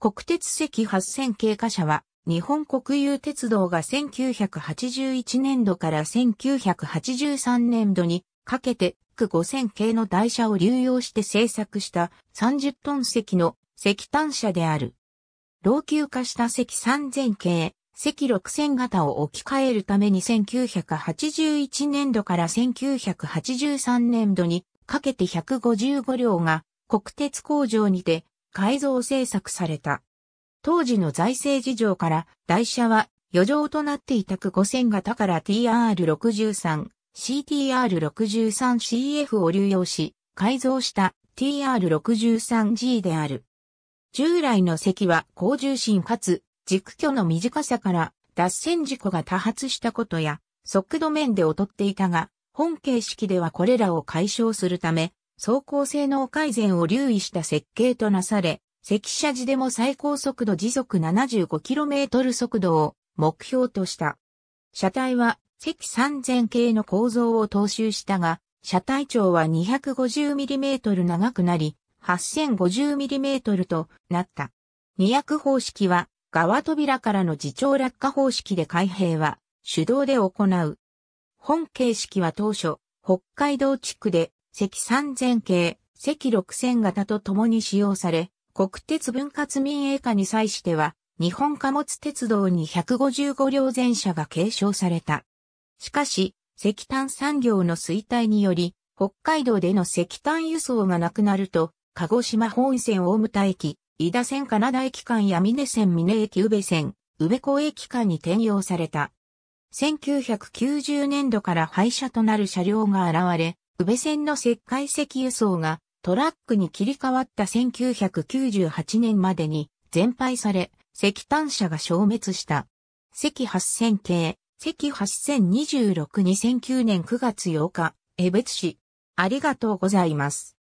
国鉄石8000系過車は、日本国有鉄道が1981年度から1983年度にかけて、区5000系の台車を流用して製作した30トン石の石炭車である。老朽化した石3000系、石6000型を置き換えるために1981年度から1983年度にかけて155両が国鉄工場にて改造制作された。当時の財政事情から台車は余剰となっていた区5000型から TR63、CTR63CF を流用し改造した TR63G である。従来の席は高重心かつ軸距の短さから脱線事故が多発したことや速度面で劣っていたが、本形式ではこれらを解消するため、走行性能改善を留意した設計となされ、赤車時でも最高速度時速 75km 速度を目標とした。車体は赤3000系の構造を踏襲したが、車体長は 250mm 長くなり、8050mm となった。二0方式は、側扉からの自重落下方式で開閉は手動で行う。本形式は当初、北海道地区で赤三前0 0系、赤型と共に使用され、国鉄分割民営化に際しては、日本貨物鉄道に155両全車が継承された。しかし、石炭産業の衰退により、北海道での石炭輸送がなくなると、鹿児島本線大牟田駅、飯田線金田駅間や峰線峰駅宇部線、宇部港駅間に転用された。1990年度から廃車となる車両が現れ、宇部線の石灰石輸送がトラックに切り替わった1998年までに全廃され、石炭車が消滅した。石8000系、石8026 2009年9月8日、江別市。ありがとうございます。